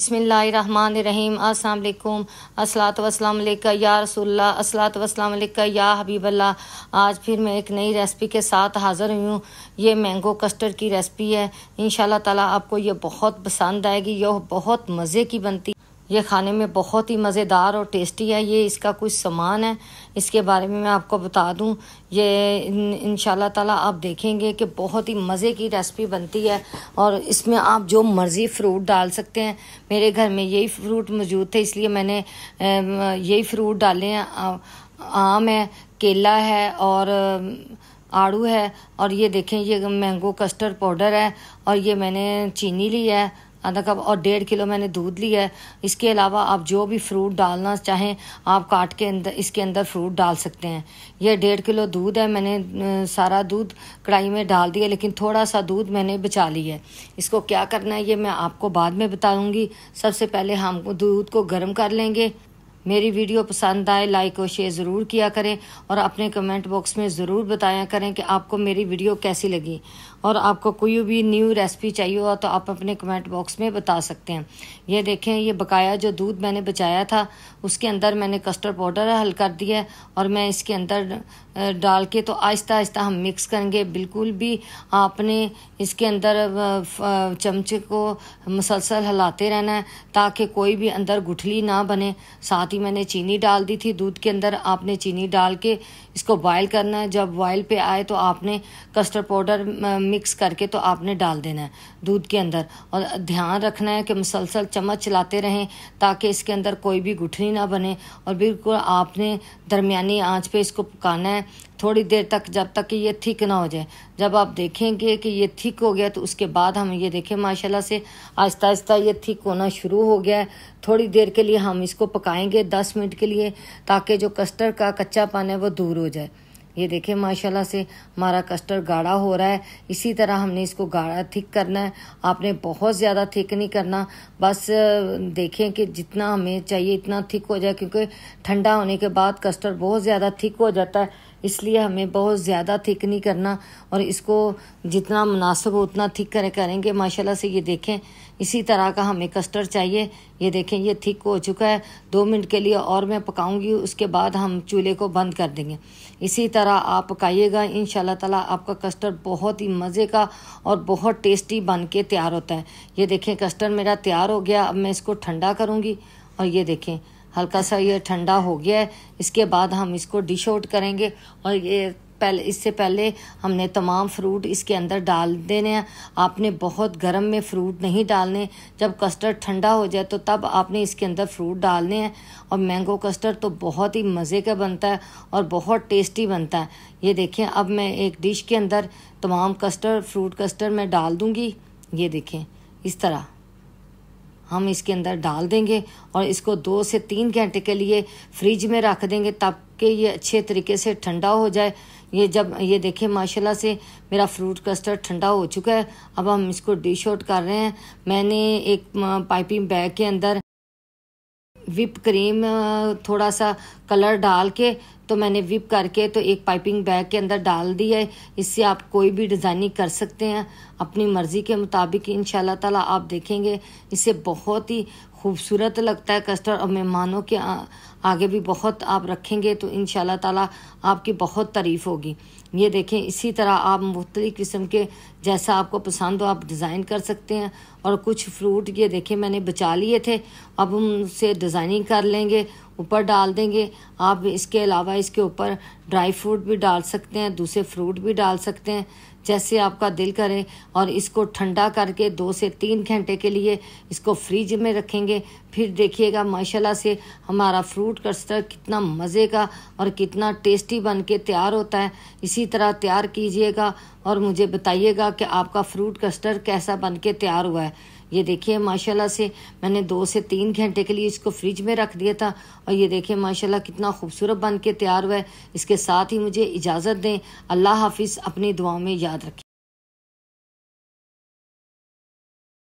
बसमीम असलकुम असलात वसलम या रसोल्ला असलात वसलम या हबीबल्ला आज फिर मैं एक नई रेसिपी के साथ हाज़िर हुई हूँ ये मैंगो कस्टर्ड की रेसिपी है इन ताला आपको ये बहुत पसंद आएगी यह बहुत मज़े की बनती ये खाने में बहुत ही मज़ेदार और टेस्टी है ये इसका कुछ सामान है इसके बारे में मैं आपको बता दूं ये इन ताला आप देखेंगे कि बहुत ही मज़े की रेसिपी बनती है और इसमें आप जो मर्ज़ी फ्रूट डाल सकते हैं मेरे घर में यही फ्रूट मौजूद थे इसलिए मैंने यही फ्रूट डाले हैं आम है केला है और आड़ू है और ये देखें ये मैंगो कस्टर्ड पाउडर है और ये मैंने चीनी ली है અંદાક ઓર 1.5 કિલો મેને દૂધ લીયા છે. ઇસકે અલાવા આપ જો ભી ફ્રૂટ ડાલના ચાહે આપ કાટ કે ઇસકે અંદર ફ્રૂટ ડાલ સકતે હે. યે 1.5 કિલો દૂધ હે મેને સારા દૂધ કડાઈ મેં ડાલ દિયા લેકિન થોડા સા દૂધ મેને બેચા લીયા. ઇસકો ક્યા કરના હે યે મેં આપકો બાદ મેં બતાઊંગી. સબસે પહેલે હમ દૂધ કો ગરમ કર લેંગે. મેરી વિડિયો પસંદ આયે લાઈક ઓર શેર જરૂર કિયા કરે ઓર અપને કમેન્ટ બોક્સ મેં જરૂર બતાયા કરે કે આપકો મેરી વિડિયો કૈસી લગી. और आपको कोई भी न्यू रेसिपी चाहिए हो तो आप अपने कमेंट बॉक्स में बता सकते हैं ये देखें ये बकाया जो दूध मैंने बचाया था उसके अंदर मैंने कस्टर्ड पाउडर हल कर दिया है और मैं इसके अंदर डाल के तो आहिस्ता आहिस्ता हम मिक्स करेंगे बिल्कुल भी आपने इसके अंदर चमचे को मुसलसल हिलाते रहना है ताकि कोई भी अंदर गुठली ना बने साथ ही मैंने चीनी डाल दी थी दूध के अंदर आपने चीनी डाल के इसको बॉयल करना है जब बॉयल पे आए तो आपने कस्टर्ड पाउडर मिक्स करके तो आपने डाल देना है दूध के अंदर और ध्यान रखना है कि मुसलसल चम्मच चलाते रहें ताकि इसके अंदर कोई भी गुठनी ना बने और बिल्कुल आपने दरमियानी आंच पे इसको पकाना है थोड़ी देर तक जब तक कि ये थिक ना हो जाए जब आप देखेंगे कि ये थिक हो गया तो उसके बाद हम ये देखें माशाल्लाह से आहिस्ता आहिस्ता ये थिक होना शुरू हो गया है थोड़ी देर के लिए हम इसको पकाएंगे दस मिनट के लिए ताकि जो कस्टर्ड का कच्चा पान है वो दूर हो जाए ये देखें माशाल्लाह से हमारा कस्टर्ड गाढ़ा हो रहा है इसी तरह हमने इसको गाढ़ा थिक करना है आपने बहुत ज़्यादा थिक नहीं करना बस देखें कि जितना हमें चाहिए इतना थिक हो जाए क्योंकि ठंडा होने के बाद कस्टर्ड बहुत ज़्यादा थिक हो जाता है इसलिए हमें बहुत ज़्यादा थिक नहीं करना और इसको जितना मुनासिब हो उतना थिक करें करेंगे माशाल्लाह से ये देखें इसी तरह का हमें कस्टर्ड चाहिए ये देखें ये थिक हो चुका है दो मिनट के लिए और मैं पकाऊंगी उसके बाद हम चूल्हे को बंद कर देंगे इसी तरह आप पकाइएगा इन ताला आपका कस्टर्ड बहुत ही मज़े का और बहुत टेस्टी बन के तैयार होता है ये देखें कस्टर्ड मेरा तैयार हो गया अब मैं इसको ठंडा करूँगी और ये देखें हल्का सा ये ठंडा हो गया है इसके बाद हम इसको डिश आउट करेंगे और ये पहले इससे पहले हमने तमाम फ्रूट इसके अंदर डाल देने हैं आपने बहुत गर्म में फ्रूट नहीं डालने जब कस्टर्ड ठंडा हो जाए तो तब आपने इसके अंदर फ्रूट डालने हैं और मैंगो कस्टर्ड तो बहुत ही मज़े का बनता है और बहुत टेस्टी बनता है ये देखें अब मैं एक डिश के अंदर तमाम कस्टर्ड फ्रूट कस्टर्ड मैं डाल दूँगी ये देखें इस तरह हम इसके अंदर डाल देंगे और इसको दो से तीन घंटे के लिए फ्रिज में रख देंगे तब के ये अच्छे तरीके से ठंडा हो जाए ये जब ये देखें माशाल्लाह से मेरा फ्रूट कस्टर्ड ठंडा हो चुका है अब हम इसको डिश आउट कर रहे हैं मैंने एक पाइपिंग बैग के अंदर विप क्रीम थोड़ा सा कलर डाल के तो मैंने विप करके तो एक पाइपिंग बैग के अंदर डाल दी है इससे आप कोई भी डिज़ाइनिंग कर सकते हैं अपनी मर्ज़ी के मुताबिक इन ताला आप देखेंगे इससे बहुत ही खूबसूरत लगता है कस्टर्ड और मेहमानों के आगे भी बहुत आप रखेंगे तो इन ताला आपकी बहुत तारीफ़ होगी ये देखें इसी तरह आप मुख्तलि किस्म के जैसा आपको पसंद हो आप डिज़ाइन कर सकते हैं और कुछ फ्रूट ये देखें मैंने बचा लिए थे अब हम उनसे डिज़ाइनिंग कर लेंगे ऊपर डाल देंगे आप इसके अलावा इसके ऊपर ड्राई फ्रूट भी डाल सकते हैं दूसरे फ्रूट भी डाल सकते हैं जैसे आपका दिल करे और इसको ठंडा करके दो से तीन घंटे के लिए इसको फ्रिज में रखेंगे फिर देखिएगा माशाल्लाह से हमारा फ्रूट कस्टर्ड कितना मज़े का और कितना टेस्टी बन के तैयार होता है इसी तरह तैयार कीजिएगा और मुझे बताइएगा कि आपका फ्रूट कस्टर्ड कैसा बन के तैयार हुआ है ये देखिए माशाल्लाह से मैंने दो से तीन घंटे के लिए इसको फ्रिज में रख दिया था और ये देखिए माशाल्लाह कितना खूबसूरत बन के तैयार हुआ है इसके साथ ही मुझे इजाज़त दें अल्लाह हाफिज़ अपनी दुआओं में याद रखें